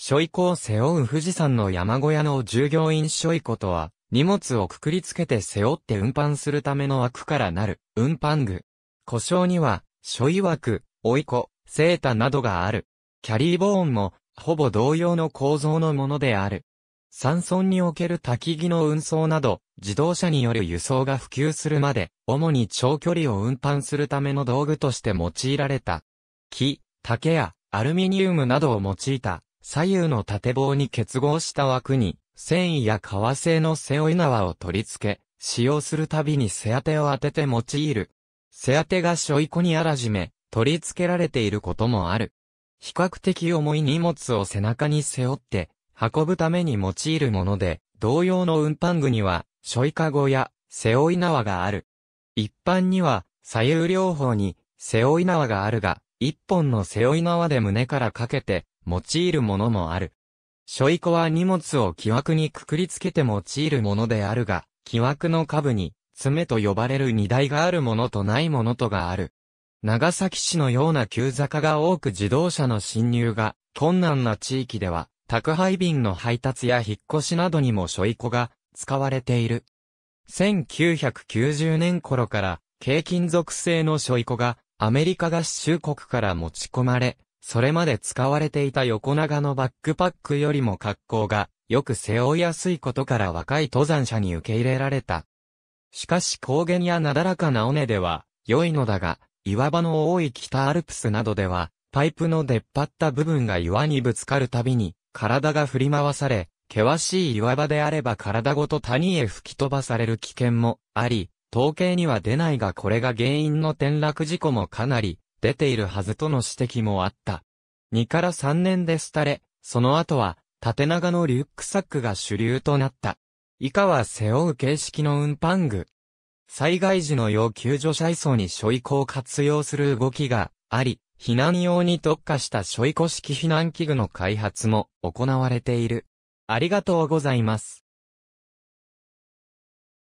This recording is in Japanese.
ショイを背負う富士山の山小屋の従業員ショイとは、荷物をくくりつけて背負って運搬するための枠からなる、運搬具。故障には、ショ枠、追い子、セータなどがある。キャリーボーンも、ほぼ同様の構造のものである。山村における焚き木の運送など、自動車による輸送が普及するまで、主に長距離を運搬するための道具として用いられた。木、竹やアルミニウムなどを用いた左右の縦棒に結合した枠に、繊維や革製の背負い縄を取り付け、使用するたびに背当てを当てて用いる。背当てがしょいこにあらじめ、取り付けられていることもある。比較的重い荷物を背中に背負って、運ぶために用いるもので、同様の運搬具には、しょいかごや、背負い縄がある。一般には、左右両方に、背負い縄があるが、一本の背負い縄で胸からかけて、用いるものもある。書意庫は荷物を木枠にくくりつけて用いるものであるが、木枠の下部に、爪と呼ばれる荷台があるものとないものとがある。長崎市のような急坂が多く自動車の侵入が困難な地域では、宅配便の配達や引っ越しなどにも書意庫が使われている。1990年頃から、軽金属製の書意庫がアメリカ合衆国から持ち込まれ、それまで使われていた横長のバックパックよりも格好が、よく背負いやすいことから若い登山者に受け入れられた。しかし高原やなだらかな尾根では、良いのだが、岩場の多い北アルプスなどでは、パイプの出っ張った部分が岩にぶつかるたびに、体が振り回され、険しい岩場であれば体ごと谷へ吹き飛ばされる危険もあり、統計には出ないがこれが原因の転落事故もかなり出ているはずとの指摘もあった。2から3年で廃れ、その後は縦長のリュックサックが主流となった。以下は背負う形式の運搬具。災害時の要救助者移送に書遺庫を活用する動きがあり、避難用に特化した書遺庫式避難器具の開発も行われている。ありがとうございます。